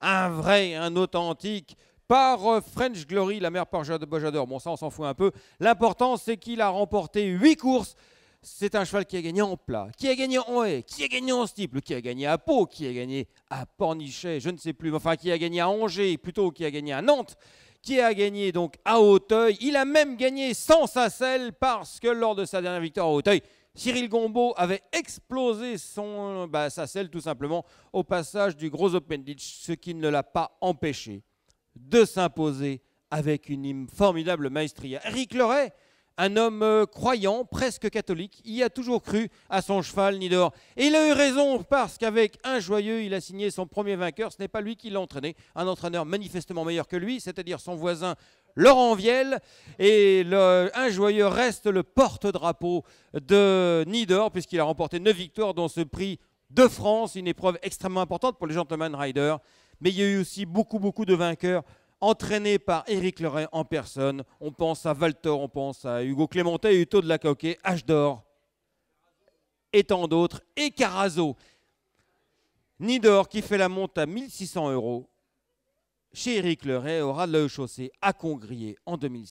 un vrai, un authentique, par euh, French Glory, la mère par Bojador. Bon, ça, on s'en fout un peu. L'important, c'est qu'il a remporté 8 courses. C'est un cheval qui a gagné en plat, qui a gagné en haie, qui a gagné en steeple, qui a gagné à Pau, qui a gagné à Pornichet, je ne sais plus, enfin qui a gagné à Angers, plutôt qui a gagné à Nantes, qui a gagné donc à Auteuil. Il a même gagné sans sa selle parce que lors de sa dernière victoire à Auteuil, Cyril Gombeau avait explosé son, bah, sa selle tout simplement au passage du gros Open ce qui ne l'a pas empêché de s'imposer avec une formidable maestria. Eric Loret un homme euh, croyant, presque catholique, il a toujours cru à son cheval Nidor. Et il a eu raison parce qu'avec un joyeux, il a signé son premier vainqueur. Ce n'est pas lui qui l'a entraîné, un entraîneur manifestement meilleur que lui, c'est-à-dire son voisin Laurent Vielle. Et le, un joyeux reste le porte-drapeau de Nidor puisqu'il a remporté neuf victoires dans ce prix de France, une épreuve extrêmement importante pour les gentlemen riders. Mais il y a eu aussi beaucoup, beaucoup de vainqueurs entraîné par Éric Leray en personne. On pense à Valtor, on pense à Hugo Clémentet, Uto de la Coquet, H et tant d'autres, et Carazo. Nidor qui fait la monte à 1600 euros chez Éric Leray aura de la chaussée à Congrier en 2006.